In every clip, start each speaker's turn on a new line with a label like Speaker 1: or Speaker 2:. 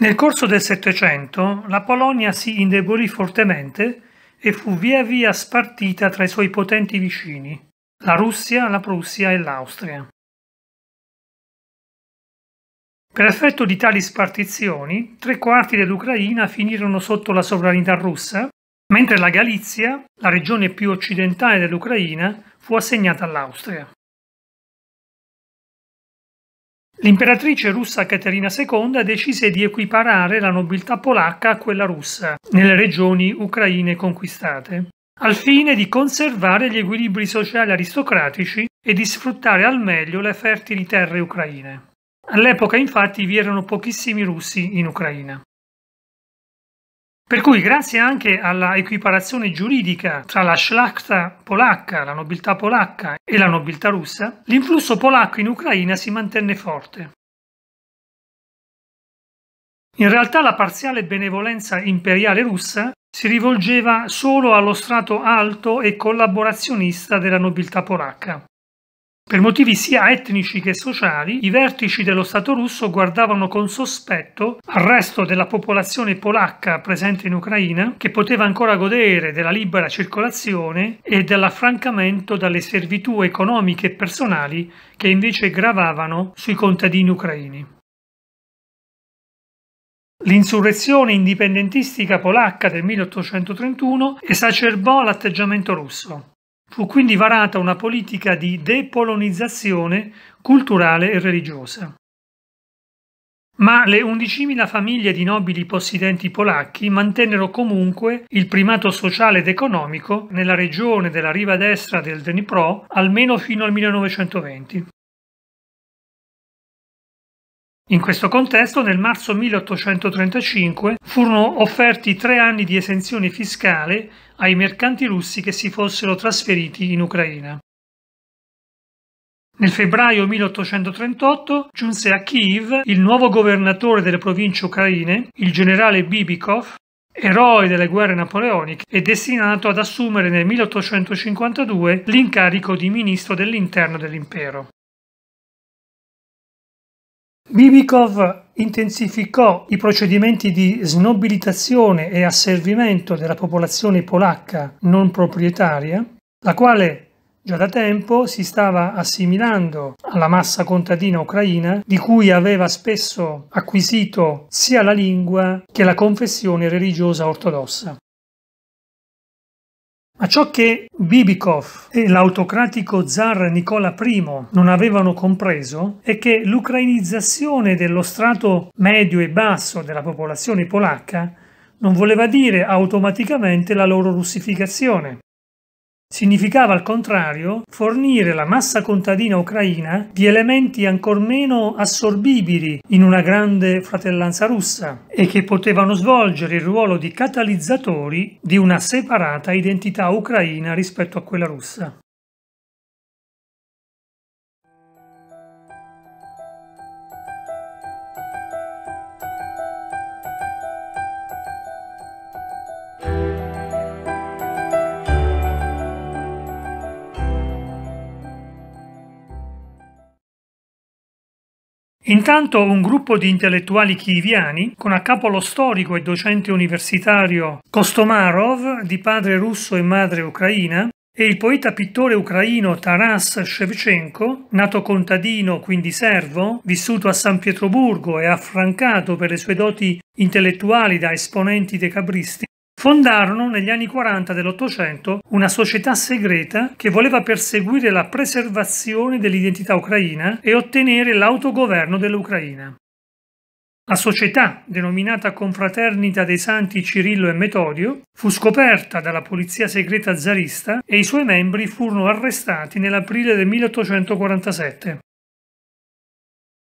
Speaker 1: Nel corso del Settecento la Polonia si indebolì fortemente e fu via via spartita tra i suoi potenti vicini, la Russia, la Prussia e l'Austria. Per effetto di tali spartizioni, tre quarti dell'Ucraina finirono sotto la sovranità russa, mentre la Galizia, la regione più occidentale dell'Ucraina, fu assegnata all'Austria. L'imperatrice russa Caterina II decise di equiparare la nobiltà polacca a quella russa nelle regioni ucraine conquistate, al fine di conservare gli equilibri sociali aristocratici e di sfruttare al meglio le fertili terre ucraine. All'epoca infatti vi erano pochissimi russi in Ucraina. Per cui grazie anche alla equiparazione giuridica tra la Schlachta polacca, la nobiltà polacca e la nobiltà russa, l'influsso polacco in Ucraina si mantenne forte. In realtà la parziale benevolenza imperiale russa si rivolgeva solo allo strato alto e collaborazionista della nobiltà polacca. Per motivi sia etnici che sociali, i vertici dello Stato russo guardavano con sospetto al resto della popolazione polacca presente in Ucraina, che poteva ancora godere della libera circolazione e dell'affrancamento dalle servitù economiche e personali che invece gravavano sui contadini ucraini. L'insurrezione indipendentistica polacca del 1831 esacerbò l'atteggiamento russo. Fu quindi varata una politica di depolonizzazione culturale e religiosa. Ma le 11.000 famiglie di nobili possidenti polacchi mantennero comunque il primato sociale ed economico nella regione della riva destra del Dnipro almeno fino al 1920. In questo contesto, nel marzo 1835 furono offerti tre anni di esenzione fiscale ai mercanti russi che si fossero trasferiti in Ucraina. Nel febbraio 1838 giunse a Kiev il nuovo governatore delle province ucraine, il generale Bibikov, eroe delle guerre napoleoniche e destinato ad assumere nel 1852 l'incarico di ministro dell'interno dell'impero. Bibikov intensificò i procedimenti di snobilitazione e asservimento della popolazione polacca non proprietaria, la quale già da tempo si stava assimilando alla massa contadina ucraina di cui aveva spesso acquisito sia la lingua che la confessione religiosa ortodossa. Ma ciò che Bibikov e l'autocratico zar Nicola I non avevano compreso è che l'ucrainizzazione dello strato medio e basso della popolazione polacca non voleva dire automaticamente la loro russificazione. Significava al contrario fornire la massa contadina ucraina di elementi ancor meno assorbibili in una grande fratellanza russa e che potevano svolgere il ruolo di catalizzatori di una separata identità ucraina rispetto a quella russa. Intanto un gruppo di intellettuali kieviani, con a capo lo storico e docente universitario Kostomarov, di padre russo e madre ucraina, e il poeta-pittore ucraino Taras Shevchenko, nato contadino, quindi servo, vissuto a San Pietroburgo e affrancato per le sue doti intellettuali da esponenti decabristi, fondarono negli anni 40 dell'Ottocento una società segreta che voleva perseguire la preservazione dell'identità ucraina e ottenere l'autogoverno dell'Ucraina. La società, denominata Confraternita dei Santi Cirillo e Metodio, fu scoperta dalla polizia segreta zarista e i suoi membri furono arrestati nell'aprile del 1847.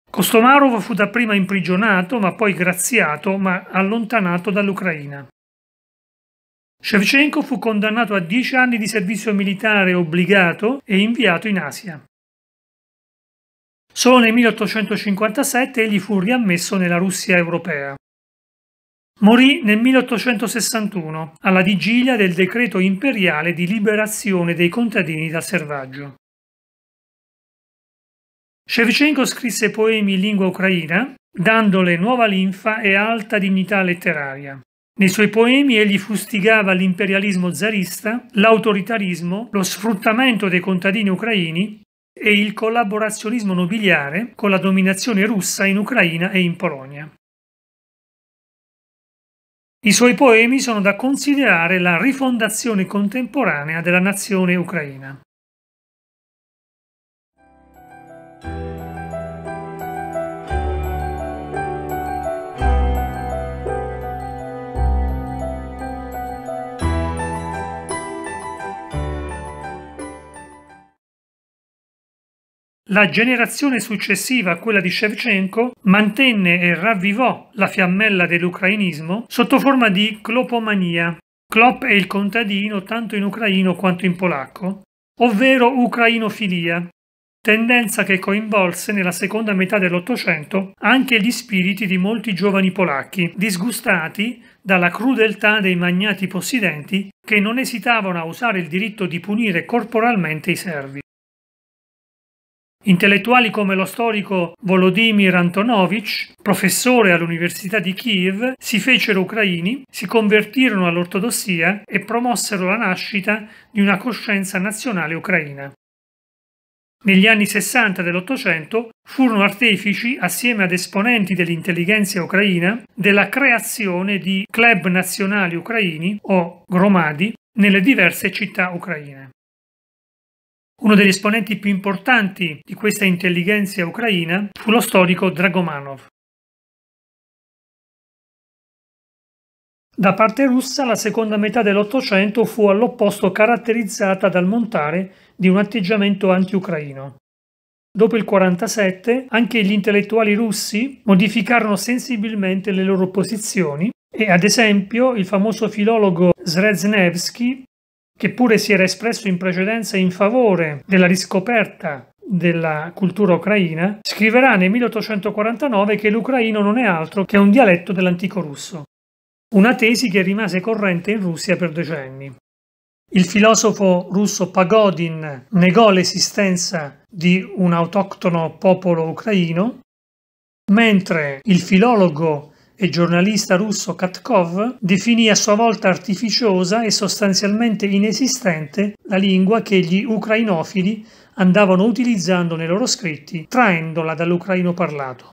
Speaker 1: Kostomarov fu dapprima imprigionato, ma poi graziato, ma allontanato dall'Ucraina. Shevchenko fu condannato a dieci anni di servizio militare obbligato e inviato in Asia. Solo nel 1857 egli fu riammesso nella Russia europea. Morì nel 1861, alla vigilia del decreto imperiale di liberazione dei contadini dal servaggio. Shevchenko scrisse poemi in lingua ucraina, dandole nuova linfa e alta dignità letteraria. Nei suoi poemi egli fustigava l'imperialismo zarista, l'autoritarismo, lo sfruttamento dei contadini ucraini e il collaborazionismo nobiliare con la dominazione russa in Ucraina e in Polonia. I suoi poemi sono da considerare la rifondazione contemporanea della nazione ucraina. La generazione successiva a quella di Shevchenko mantenne e ravvivò la fiammella dell'ucrainismo sotto forma di clopomania. Klop è il contadino tanto in ucraino quanto in polacco, ovvero ucrainofilia, tendenza che coinvolse nella seconda metà dell'Ottocento anche gli spiriti di molti giovani polacchi, disgustati dalla crudeltà dei magnati possidenti che non esitavano a usare il diritto di punire corporalmente i servi. Intellettuali come lo storico Volodymyr Antonovich, professore all'Università di Kiev, si fecero ucraini, si convertirono all'ortodossia e promossero la nascita di una coscienza nazionale ucraina. Negli anni 60 dell'Ottocento furono artefici, assieme ad esponenti dell'intelligenza ucraina, della creazione di club nazionali ucraini o gromadi nelle diverse città ucraine. Uno degli esponenti più importanti di questa intelligenza ucraina fu lo storico Dragomanov. Da parte russa la seconda metà dell'Ottocento fu all'opposto caratterizzata dal montare di un atteggiamento anti-ucraino. Dopo il 1947 anche gli intellettuali russi modificarono sensibilmente le loro posizioni e ad esempio il famoso filologo Sreznevsky che pure si era espresso in precedenza in favore della riscoperta della cultura ucraina, scriverà nel 1849 che l'ucraino non è altro che un dialetto dell'antico russo, una tesi che rimase corrente in Russia per decenni. Il filosofo russo Pagodin negò l'esistenza di un autoctono popolo ucraino, mentre il filologo e giornalista russo Katkov definì a sua volta artificiosa e sostanzialmente inesistente la lingua che gli ucrainofili andavano utilizzando nei loro scritti, traendola dall'ucraino parlato.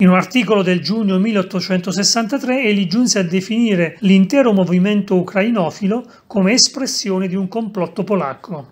Speaker 1: In un articolo del giugno 1863 egli giunse a definire l'intero movimento ucrainofilo come espressione di un complotto polacco.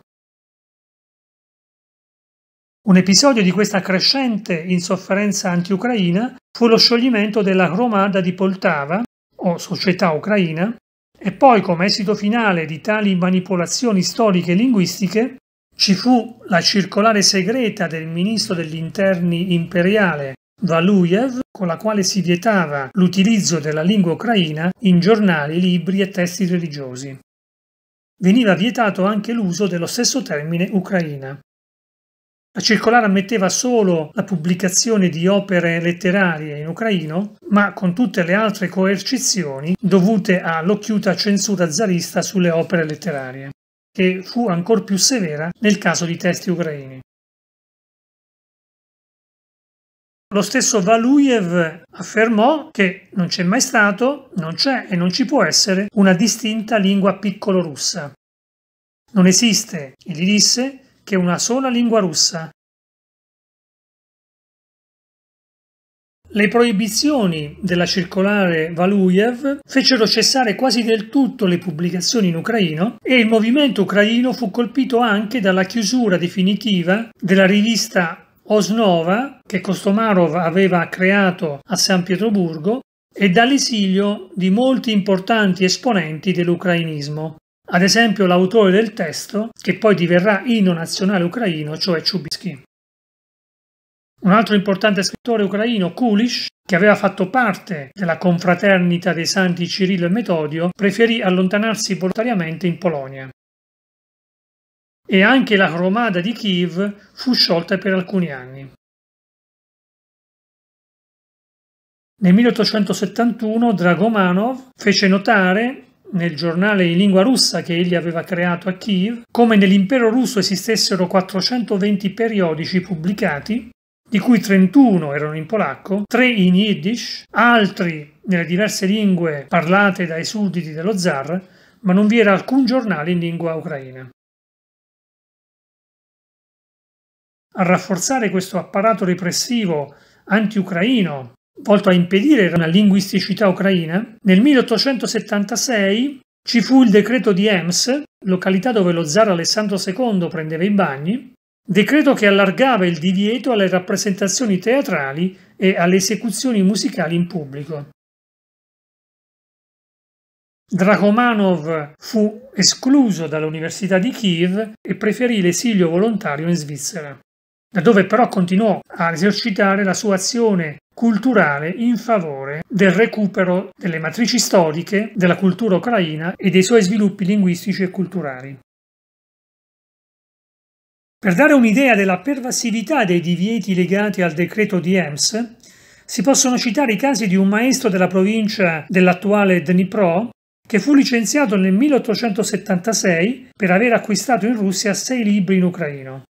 Speaker 1: Un episodio di questa crescente insofferenza anti-ucraina fu lo scioglimento della Gromada di Poltava, o società ucraina, e poi come esito finale di tali manipolazioni storiche e linguistiche ci fu la circolare segreta del ministro degli interni imperiale Valuyev, con la quale si vietava l'utilizzo della lingua ucraina in giornali, libri e testi religiosi. Veniva vietato anche l'uso dello stesso termine ucraina. La circolare ammetteva solo la pubblicazione di opere letterarie in ucraino, ma con tutte le altre coercizioni dovute all'occhiuta censura zarista sulle opere letterarie, che fu ancor più severa nel caso di testi ucraini. Lo stesso Valuyev affermò che non c'è mai stato, non c'è e non ci può essere una distinta lingua piccolo russa. Non esiste, egli disse, che una sola lingua russa. Le proibizioni della circolare Valuyev fecero cessare quasi del tutto le pubblicazioni in ucraino e il movimento ucraino fu colpito anche dalla chiusura definitiva della rivista Osnova che Kostomarov aveva creato a San Pietroburgo e dall'esilio di molti importanti esponenti dell'ucrainismo ad esempio l'autore del testo che poi diverrà inno nazionale ucraino, cioè Chubisky. Un altro importante scrittore ucraino, Kulish, che aveva fatto parte della confraternita dei santi Cirillo e Metodio, preferì allontanarsi volontariamente in Polonia. E anche la cromada di Kiev fu sciolta per alcuni anni. Nel 1871 Dragomanov fece notare nel giornale in lingua russa che egli aveva creato a Kiev, come nell'impero russo esistessero 420 periodici pubblicati, di cui 31 erano in polacco, 3 in yiddish, altri nelle diverse lingue parlate dai sudditi dello zar, ma non vi era alcun giornale in lingua ucraina. A rafforzare questo apparato repressivo anti-ucraino volto a impedire la linguisticità ucraina, nel 1876 ci fu il decreto di Ems, località dove lo zar Alessandro II prendeva i bagni, decreto che allargava il divieto alle rappresentazioni teatrali e alle esecuzioni musicali in pubblico. Dragomanov fu escluso dall'Università di Kiev e preferì l'esilio volontario in Svizzera, da dove però continuò a esercitare la sua azione culturale in favore del recupero delle matrici storiche della cultura ucraina e dei suoi sviluppi linguistici e culturali. Per dare un'idea della pervasività dei divieti legati al decreto di EMS, si possono citare i casi di un maestro della provincia dell'attuale Dnipro che fu licenziato nel 1876 per aver acquistato in Russia sei libri in ucraino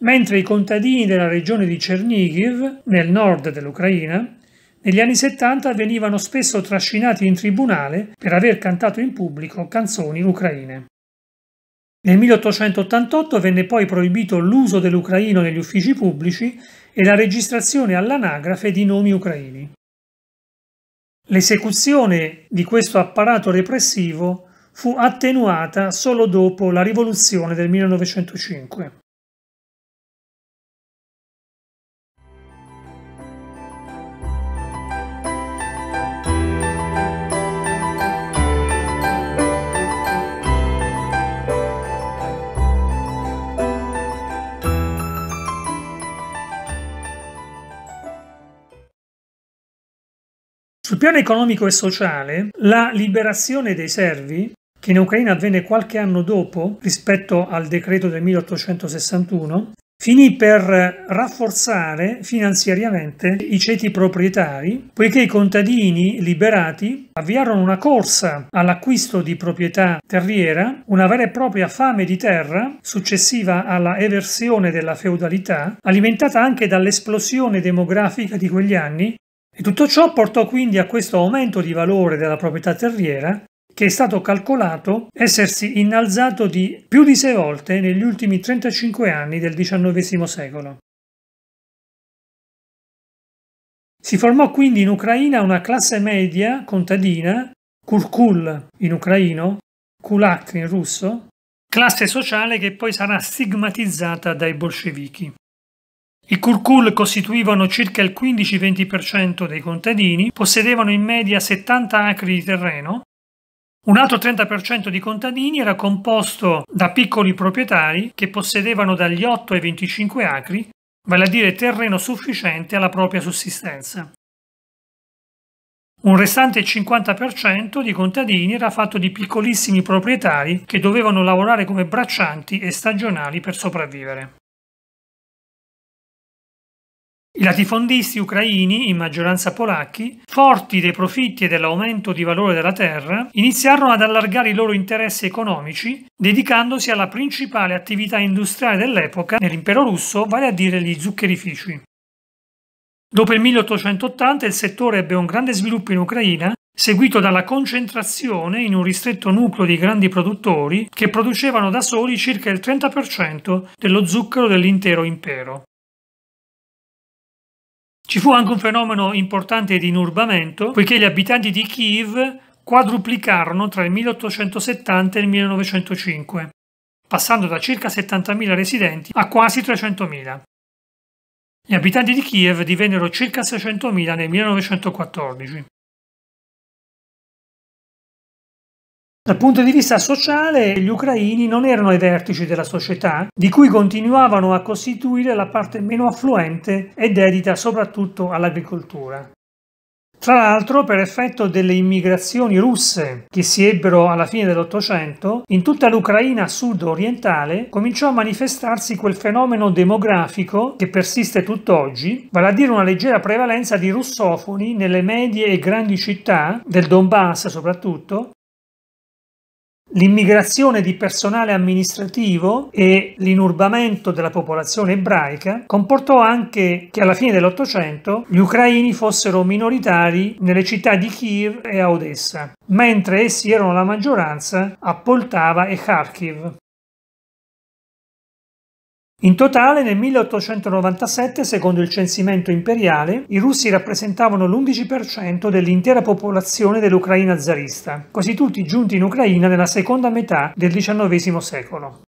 Speaker 1: mentre i contadini della regione di Chernigiv, nel nord dell'Ucraina, negli anni 70 venivano spesso trascinati in tribunale per aver cantato in pubblico canzoni ucraine. Nel 1888 venne poi proibito l'uso dell'ucraino negli uffici pubblici e la registrazione all'anagrafe di nomi ucraini. L'esecuzione di questo apparato repressivo fu attenuata solo dopo la rivoluzione del 1905. Sul piano economico e sociale, la liberazione dei servi, che in Ucraina avvenne qualche anno dopo rispetto al decreto del 1861, finì per rafforzare finanziariamente i ceti proprietari, poiché i contadini liberati avviarono una corsa all'acquisto di proprietà terriera, una vera e propria fame di terra successiva alla eversione della feudalità, alimentata anche dall'esplosione demografica di quegli anni e tutto ciò portò quindi a questo aumento di valore della proprietà terriera che è stato calcolato essersi innalzato di più di sei volte negli ultimi 35 anni del XIX secolo. Si formò quindi in Ucraina una classe media contadina, kurkul in ucraino, kulak in russo, classe sociale che poi sarà stigmatizzata dai bolscevichi. I Kurkul costituivano circa il 15-20% dei contadini, possedevano in media 70 acri di terreno. Un altro 30% di contadini era composto da piccoli proprietari che possedevano dagli 8 ai 25 acri, vale a dire terreno sufficiente alla propria sussistenza. Un restante 50% di contadini era fatto di piccolissimi proprietari che dovevano lavorare come braccianti e stagionali per sopravvivere. I latifondisti ucraini, in maggioranza polacchi, forti dei profitti e dell'aumento di valore della terra, iniziarono ad allargare i loro interessi economici, dedicandosi alla principale attività industriale dell'epoca nell'impero russo, vale a dire gli zuccherifici. Dopo il 1880 il settore ebbe un grande sviluppo in Ucraina, seguito dalla concentrazione in un ristretto nucleo di grandi produttori che producevano da soli circa il 30% dello zucchero dell'intero impero. Ci fu anche un fenomeno importante di inurbamento, poiché gli abitanti di Kiev quadruplicarono tra il 1870 e il 1905, passando da circa 70.000 residenti a quasi 300.000. Gli abitanti di Kiev divennero circa 600.000 nel 1914. Dal punto di vista sociale, gli ucraini non erano ai vertici della società, di cui continuavano a costituire la parte meno affluente e dedita soprattutto all'agricoltura. Tra l'altro, per effetto delle immigrazioni russe che si ebbero alla fine dell'Ottocento, in tutta l'Ucraina sud-orientale cominciò a manifestarsi quel fenomeno demografico che persiste tutt'oggi, vale a dire una leggera prevalenza di russofoni nelle medie e grandi città, del Donbass soprattutto, L'immigrazione di personale amministrativo e l'inurbamento della popolazione ebraica comportò anche che alla fine dell'Ottocento gli ucraini fossero minoritari nelle città di Kiev e a Odessa, mentre essi erano la maggioranza a Poltava e Kharkiv. In totale nel 1897, secondo il censimento imperiale, i russi rappresentavano l'11% dell'intera popolazione dell'Ucraina zarista, quasi tutti giunti in Ucraina nella seconda metà del XIX secolo.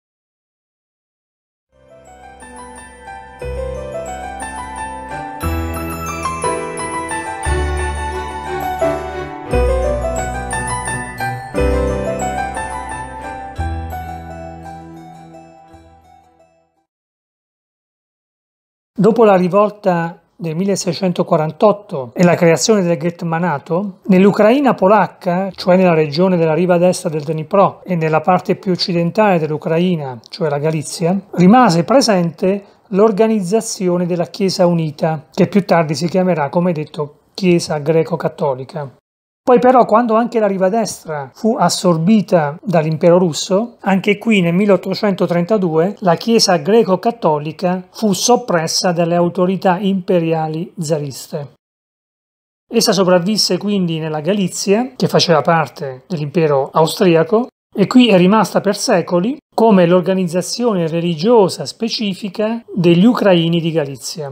Speaker 1: Dopo la rivolta del 1648 e la creazione del Getmanato, nell'Ucraina polacca, cioè nella regione della riva destra del Dnipro e nella parte più occidentale dell'Ucraina, cioè la Galizia, rimase presente l'organizzazione della Chiesa Unita, che più tardi si chiamerà, come detto, Chiesa greco-cattolica. Poi però quando anche la riva destra fu assorbita dall'impero russo, anche qui nel 1832 la chiesa greco-cattolica fu soppressa dalle autorità imperiali zariste. Essa sopravvisse quindi nella Galizia, che faceva parte dell'impero austriaco, e qui è rimasta per secoli come l'organizzazione religiosa specifica degli ucraini di Galizia.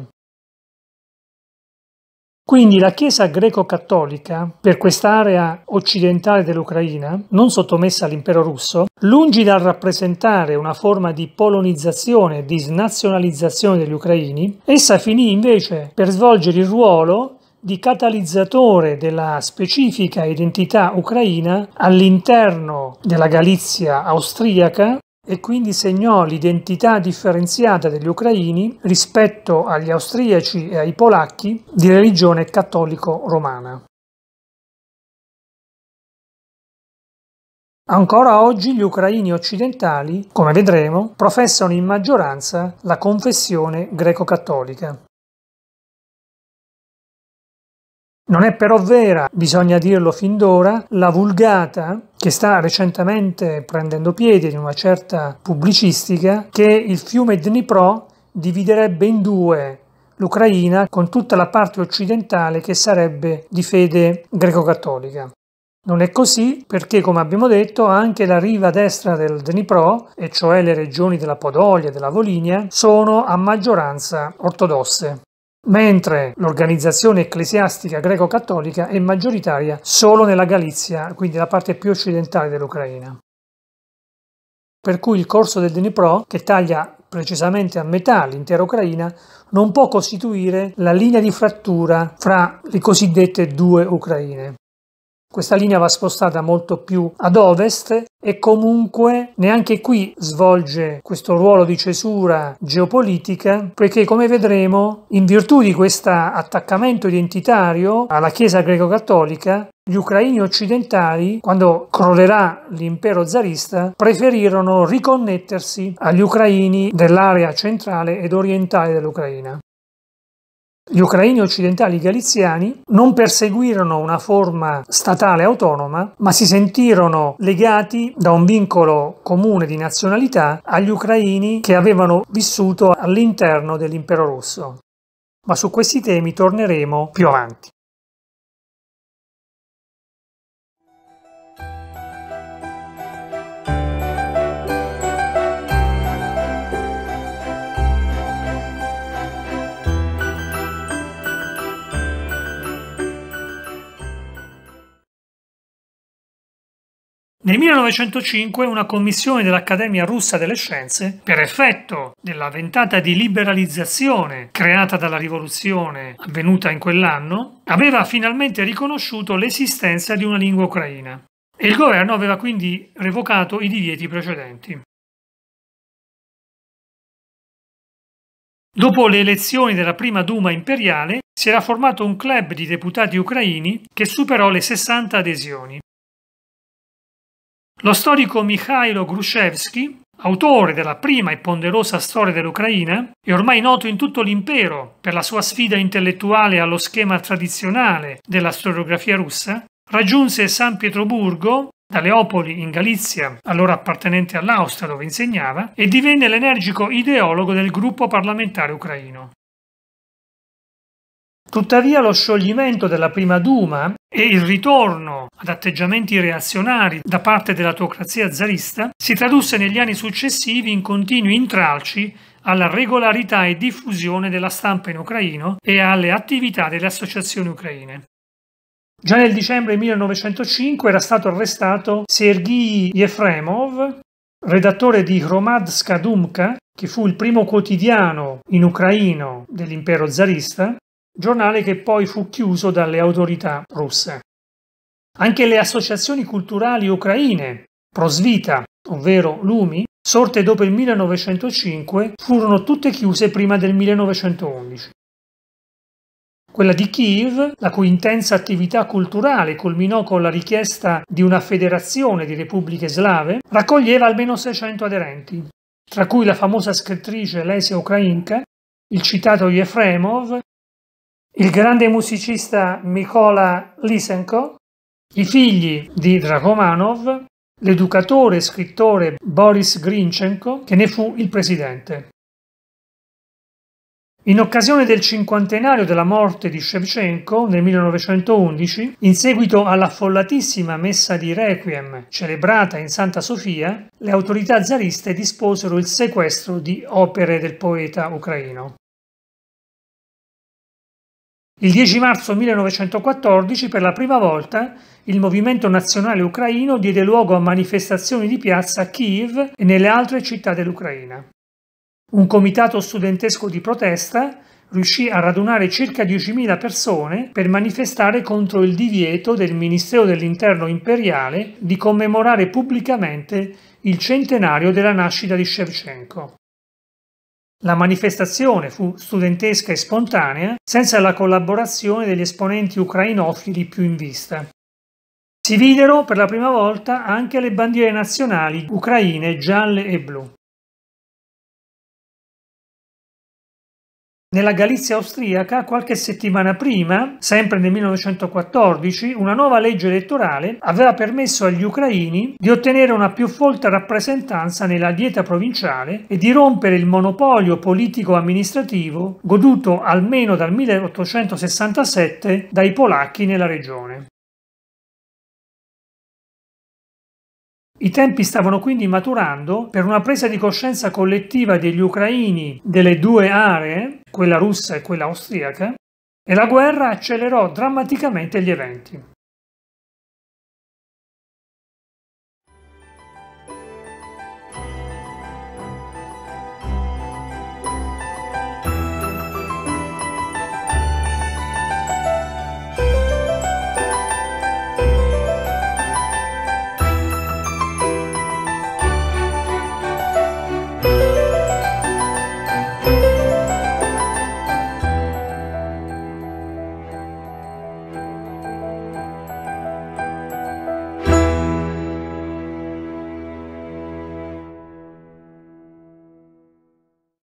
Speaker 1: Quindi la Chiesa greco-cattolica, per quest'area occidentale dell'Ucraina, non sottomessa all'impero russo, lungi dal rappresentare una forma di polonizzazione, di snazionalizzazione degli ucraini, essa finì invece per svolgere il ruolo di catalizzatore della specifica identità ucraina all'interno della Galizia austriaca e quindi segnò l'identità differenziata degli ucraini rispetto agli austriaci e ai polacchi di religione cattolico-romana. Ancora oggi gli ucraini occidentali, come vedremo, professano in maggioranza la confessione greco-cattolica. Non è però vera, bisogna dirlo fin d'ora, la vulgata che sta recentemente prendendo piede in una certa pubblicistica che il fiume Dnipro dividerebbe in due l'Ucraina con tutta la parte occidentale che sarebbe di fede greco-cattolica. Non è così perché, come abbiamo detto, anche la riva destra del Dnipro, e cioè le regioni della Podolia e della Volinia, sono a maggioranza ortodosse mentre l'organizzazione ecclesiastica greco-cattolica è maggioritaria solo nella Galizia, quindi la parte più occidentale dell'Ucraina. Per cui il corso del Dnipro, che taglia precisamente a metà l'intera Ucraina, non può costituire la linea di frattura fra le cosiddette due Ucraine. Questa linea va spostata molto più ad ovest e comunque neanche qui svolge questo ruolo di cesura geopolitica perché come vedremo in virtù di questo attaccamento identitario alla Chiesa greco-cattolica gli ucraini occidentali, quando crollerà l'impero zarista, preferirono riconnettersi agli ucraini dell'area centrale ed orientale dell'Ucraina. Gli ucraini occidentali galiziani non perseguirono una forma statale autonoma, ma si sentirono legati da un vincolo comune di nazionalità agli ucraini che avevano vissuto all'interno dell'impero russo. Ma su questi temi torneremo più avanti. Nel 1905 una commissione dell'Accademia russa delle scienze, per effetto della ventata di liberalizzazione creata dalla rivoluzione avvenuta in quell'anno, aveva finalmente riconosciuto l'esistenza di una lingua ucraina e il governo aveva quindi revocato i divieti precedenti. Dopo le elezioni della prima Duma imperiale si era formato un club di deputati ucraini che superò le 60 adesioni. Lo storico Mikhailo Grushevsky, autore della prima e ponderosa storia dell'Ucraina, è ormai noto in tutto l'impero per la sua sfida intellettuale allo schema tradizionale della storiografia russa, raggiunse San Pietroburgo da Leopoli in Galizia, allora appartenente all'Austria dove insegnava, e divenne l'energico ideologo del gruppo parlamentare ucraino. Tuttavia lo scioglimento della prima Duma e il ritorno ad atteggiamenti reazionari da parte dell'autocrazia zarista si tradusse negli anni successivi in continui intralci alla regolarità e diffusione della stampa in ucraino e alle attività delle associazioni ucraine. Già nel dicembre 1905 era stato arrestato Sergei Yefremov, redattore di Hromadska Dumka, che fu il primo quotidiano in ucraino dell'impero zarista, giornale che poi fu chiuso dalle autorità russe. Anche le associazioni culturali ucraine, Prosvita, ovvero Lumi, sorte dopo il 1905, furono tutte chiuse prima del 1911. Quella di Kiev, la cui intensa attività culturale culminò con la richiesta di una federazione di repubbliche slave, raccoglieva almeno 600 aderenti, tra cui la famosa scrittrice Lesia Ukrainka, il citato Yefremov il grande musicista Mikola Lysenko, i figli di Dragomanov, l'educatore e scrittore Boris Grinchenko, che ne fu il presidente. In occasione del cinquantenario della morte di Shevchenko nel 1911, in seguito all'affollatissima messa di Requiem celebrata in Santa Sofia, le autorità zariste disposero il sequestro di opere del poeta ucraino. Il 10 marzo 1914, per la prima volta, il movimento nazionale ucraino diede luogo a manifestazioni di piazza a Kiev e nelle altre città dell'Ucraina. Un comitato studentesco di protesta riuscì a radunare circa 10.000 persone per manifestare contro il divieto del Ministero dell'Interno imperiale di commemorare pubblicamente il centenario della nascita di Shevchenko. La manifestazione fu studentesca e spontanea, senza la collaborazione degli esponenti ucrainofili più in vista. Si videro per la prima volta anche le bandiere nazionali ucraine gialle e blu. Nella Galizia austriaca, qualche settimana prima, sempre nel 1914, una nuova legge elettorale aveva permesso agli ucraini di ottenere una più folta rappresentanza nella dieta provinciale e di rompere il monopolio politico-amministrativo goduto almeno dal 1867 dai polacchi nella regione. I tempi stavano quindi maturando per una presa di coscienza collettiva degli ucraini delle due aree, quella russa e quella austriaca, e la guerra accelerò drammaticamente gli eventi.